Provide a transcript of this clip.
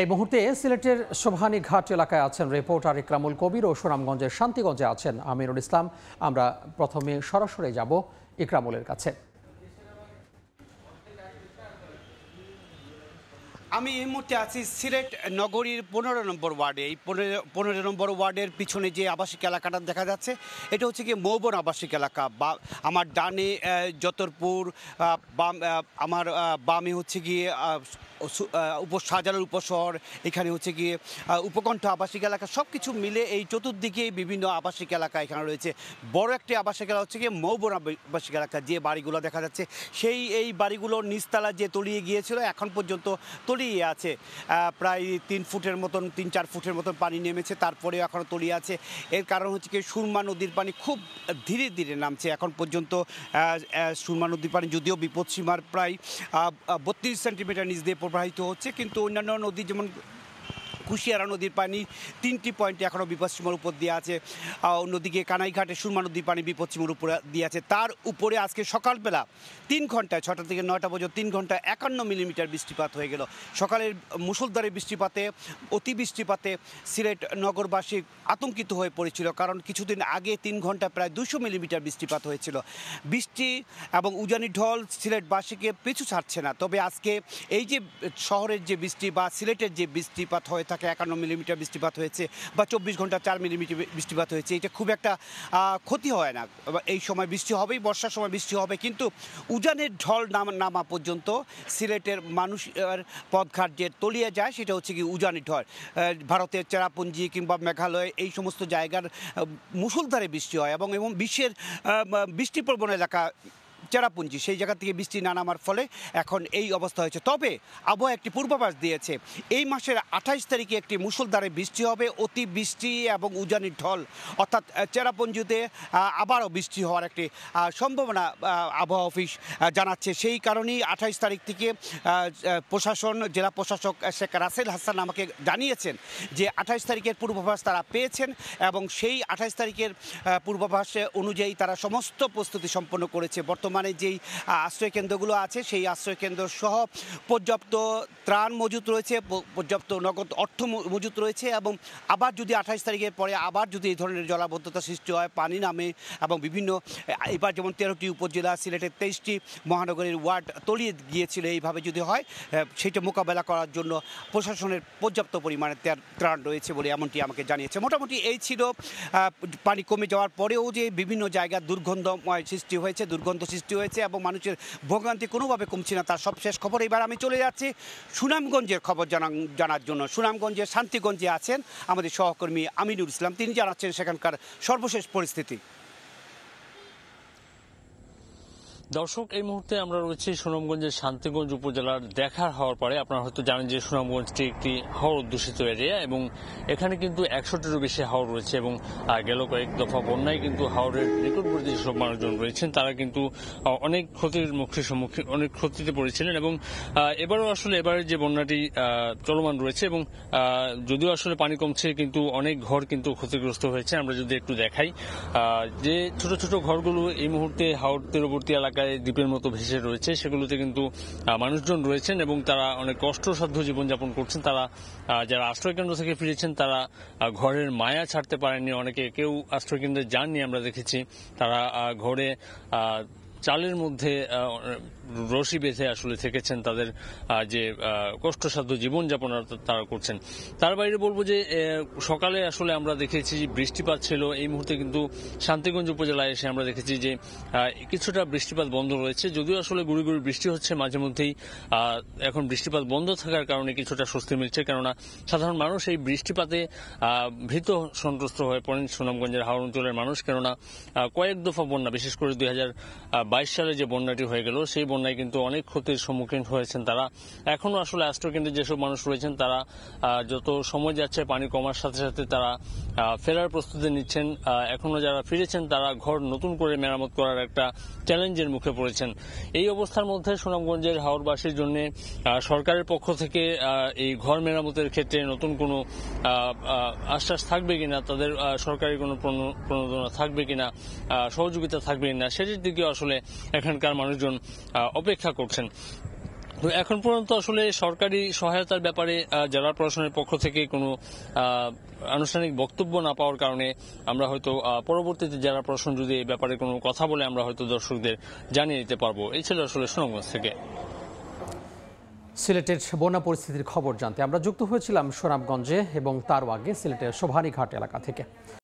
এই মুহূর্তে সিলেটের শোভানী ঘাট এলাকায় আছেন রিপোর্টার ইকরামুল কবির ও সুনামগঞ্জের শান্তিগঞ্জে আছেন আমিরুল ইসলাম আমরা প্রথমে সরাসরি যাব ইকরামুলের কাছে আমি এই মুহূর্তে আছি সিলেট নগরীর পনেরো নম্বর ওয়ার্ডে এই পনেরো পনেরো নম্বর ওয়ার্ডের পিছনে যে আবাসিক এলাকাটা দেখা যাচ্ছে এটা হচ্ছে কি মৌবন আবাসিক এলাকা বা আমার ডানে যতরপুর বাম আমার বামে হচ্ছে গিয়ে উপর উপশহর এখানে হচ্ছে গিয়ে উপকণ্ঠ আবাসিক এলাকা সব কিছু মিলে এই চতুর্দিকে বিভিন্ন আবাসিক এলাকা এখানে রয়েছে বড় একটি আবাসিক এলাকা হচ্ছে গিয়ে মৌবন আবাসিক এলাকা যে বাড়িগুলো দেখা যাচ্ছে সেই এই বাড়িগুলোর নিস্তালা যে তলিয়ে গিয়েছিল এখন পর্যন্ত তলিয়ে তলিয়ে আছে প্রায় তিন ফুটের মতন তিন চার ফুটের মতন পানি নেমেছে তারপরে এখনও তলিয়ে আছে এর কারণ হচ্ছে কি সুরমা নদীর পানি খুব ধীরে ধীরে নামছে এখন পর্যন্ত সুরমা নদীর পানি যদিও বিপদসীমার প্রায় বত্রিশ সেন্টিমিটার নিচ দিয়ে প্রবাহিত হচ্ছে কিন্তু অন্যান্য নদী যেমন কুশিয়ারা নদীর পানি তিনটি পয়েন্টে এখনও বিপদসীমার উপর দিয়ে আছে অন্যদিকে কানাইঘাটে সুরমা নদীর পানি বিপদসীমার উপর দিয়ে আছে তার উপরে আজকে সকালবেলা তিন ঘন্টায় ছটা থেকে নয়টা পর্যন্ত তিন ঘন্টা একান্ন মিলিমিটার বৃষ্টিপাত হয়ে গেল সকালের মুসলধারে বৃষ্টিপাতে অতি বৃষ্টিপাতে সিলেট নগরবাসী আতঙ্কিত হয়ে পড়েছিল কারণ কিছুদিন আগে তিন ঘন্টা প্রায় দুশো মিলিমিটার বৃষ্টিপাত হয়েছিল বৃষ্টি এবং উজানি ঢল সিলেটবাসীকে পিছু ছাড়ছে না তবে আজকে এই যে শহরের যে বৃষ্টি বা সিলেটের যে বৃষ্টিপাত হয়ে থাকে একান্ন মিলিমিটার বৃষ্টিপাত হয়েছে বা চব্বিশ ঘন্টা চার মিলিমিটার বৃষ্টিপাত হয়েছে এটা খুব একটা ক্ষতি হয় না এই সময় বৃষ্টি হবেই বর্ষার সময় বৃষ্টি হবে কিন্তু উজানের ঢল নাম নামা পর্যন্ত সিলেটের মানুষের পদঘাট যে তলিয়ে যায় সেটা হচ্ছে কি উজানের ঢল ভারতের চেরাপুঞ্জি কিংবা মেঘালয় এই সমস্ত জায়গার মুসুলধারে বৃষ্টি হয় এবং এবং বিশ্বের বৃষ্টিপ্রবণ এলাকা চেরাপুঞ্জি সেই জায়গা থেকে বৃষ্টি না নামার ফলে এখন এই অবস্থা হয়েছে তবে আবহাওয়া একটি পূর্বাভাস দিয়েছে এই মাসের আঠাইশ তারিখে একটি মুসলধারে বৃষ্টি হবে অতি বৃষ্টি এবং উজানির ঢল অর্থাৎ চেরাপুঞ্জিতে আবারও বৃষ্টি হওয়ার একটি সম্ভাবনা আবহাওয়া অফিস জানাচ্ছে সেই কারণেই আঠাইশ তারিখ থেকে প্রশাসন জেলা প্রশাসক শেখ রাসেল হাসান আমাকে জানিয়েছেন যে আঠাইশ তারিখের পূর্বাভাস তারা পেয়েছেন এবং সেই আঠাইশ তারিখের পূর্বাভাস অনুযায়ী তারা সমস্ত প্রস্তুতি সম্পন্ন করেছে বর্তমান মানের যেই আশ্রয়কেন্দ্রগুলো আছে সেই আশ্রয়কেন্দ্র সহ পর্যাপ্ত ত্রাণ মজুত রয়েছে পর্যাপ্ত নগদ অর্থ মজুত রয়েছে এবং আবার যদি আঠাশ তারিখের পরে আবার যদি এই ধরনের জলাবদ্ধতা সৃষ্টি হয় পানি নামে এবং বিভিন্ন এবার যেমন তেরোটি উপজেলা সিলেটের তেইশটি মহানগরীর ওয়ার্ড তলিয়ে গিয়েছিল এইভাবে যদি হয় সেটা মোকাবেলা করার জন্য প্রশাসনের পর্যাপ্ত পরিমাণে ত্রাণ রয়েছে বলে এমনটি আমাকে জানিয়েছে মোটামুটি এই ছিল পানি কমে যাওয়ার পরেও যে বিভিন্ন জায়গার দুর্গন্ধময় সৃষ্টি হয়েছে দুর্গন্ধ সৃষ্টি সৃষ্টি হয়েছে এবং মানুষের ভোগান্তি কোনোভাবে কমছে না তার সবশেষ খবর এবার আমি চলে যাচ্ছি সুনামগঞ্জের খবর জানা জানার জন্য সুনামগঞ্জের শান্তিগঞ্জে আছেন আমাদের সহকর্মী আমিনুল ইসলাম তিনি জানাচ্ছেন সেখানকার সর্বশেষ পরিস্থিতি দর্শক এই মুহূর্তে আমরা রয়েছি সুনামগঞ্জের শান্তিগঞ্জ উপজেলার দেখার হওয়ার পরে আপনারা হয়তো জানেন যে সুনামগঞ্জটি একটি হাওড় অধ্যুষিত এরিয়া এবং এখানে কিন্তু একশোটিরও বেশি হাওড় রয়েছে এবং গেল কয়েক দফা বন্যায় কিন্তু হাওড়ের নিকটবর্তী যেসব মানুষজন রয়েছেন তারা কিন্তু অনেক ক্ষতির মুখে সম্মুখীন অনেক ক্ষতিতে পড়েছিলেন এবং এবারও আসলে এবারে যে বন্যাটি চলমান রয়েছে এবং যদিও আসলে পানি কমছে কিন্তু অনেক ঘর কিন্তু ক্ষতিগ্রস্ত হয়েছে আমরা যদি একটু দেখাই যে ছোট ছোট ঘরগুলো এই মুহূর্তে হাওড় তীরবর্তী এলাকা গায়ে দ্বীপের মতো ভেসে রয়েছে সেগুলোতে কিন্তু মানুষজন রয়েছেন এবং তারা অনেক কষ্টসাধ্য জীবনযাপন করছেন তারা যারা আশ্রয়কেন্দ্র থেকে ফিরেছেন তারা ঘরের মায়া ছাড়তে পারেননি অনেকে কেউ আশ্রয়কেন্দ্রে যাননি আমরা দেখেছি তারা ঘরে চালের মধ্যে রশি বেঁধে আসলে থেকেছেন তাদের যে কষ্টসাধ্য জীবনযাপন তারা করছেন তার বাইরে বলবো যে সকালে আসলে আমরা দেখেছি বৃষ্টিপাত ছিল এই মুহূর্তে কিন্তু শান্তিগঞ্জ উপজেলায় এসে আমরা দেখেছি যে কিছুটা বৃষ্টিপাত বন্ধ রয়েছে যদিও আসলে গুড়ি গুড়ি বৃষ্টি হচ্ছে মাঝে মধ্যেই এখন বৃষ্টিপাত বন্ধ থাকার কারণে কিছুটা স্বস্তি মিলছে কেননা সাধারণ মানুষ এই বৃষ্টিপাতে ভীত সন্ত্রস্ত হয়ে পড়েন সুনামগঞ্জের হাওড় অঞ্চলের মানুষ কেননা কয়েক দফা বন্যা বিশেষ করে দুই বাইশ সালে যে বন্যাটি হয়ে গেল সেই বন্যায় কিন্তু অনেক ক্ষতির সম্মুখীন হয়েছেন তারা এখনও আসলে কেন্দ্রে যেসব মানুষ রয়েছেন তারা যত সময় যাচ্ছে পানি কমার সাথে সাথে তারা ফেরার প্রস্তুতি নিচ্ছেন এখনও যারা ফিরেছেন তারা ঘর নতুন করে মেরামত করার একটা চ্যালেঞ্জের মুখে পড়েছেন এই অবস্থার মধ্যে সুনামগঞ্জের হাওড়বাসীর জন্য সরকারের পক্ষ থেকে এই ঘর মেরামতের ক্ষেত্রে নতুন কোনো আশ্বাস থাকবে কিনা তাদের সরকারি কোনো প্রণোদনা থাকবে কিনা সহযোগিতা থাকবে কিনা সেটির দিকে আসলে এখানকার মানুষজন অপেক্ষা করছেন তো এখন পর্যন্ত আসলে সরকারি সহায়তার ব্যাপারে জেলা প্রশাসনের পক্ষ থেকে কোনো আনুষ্ঠানিক বক্তব্য না পাওয়ার কারণে আমরা হয়তো পরবর্তীতে জেলা প্রশাসন যদি এই ব্যাপারে কোনো কথা বলে আমরা হয়তো দর্শকদের জানিয়ে দিতে পারবো এই ছিল আসলে সুনামগঞ্জ থেকে সিলেটের বন্যা পরিস্থিতির খবর জানতে আমরা যুক্ত হয়েছিলাম সুনামগঞ্জে এবং তারও আগে সিলেটের শোভানীঘাট এলাকা থেকে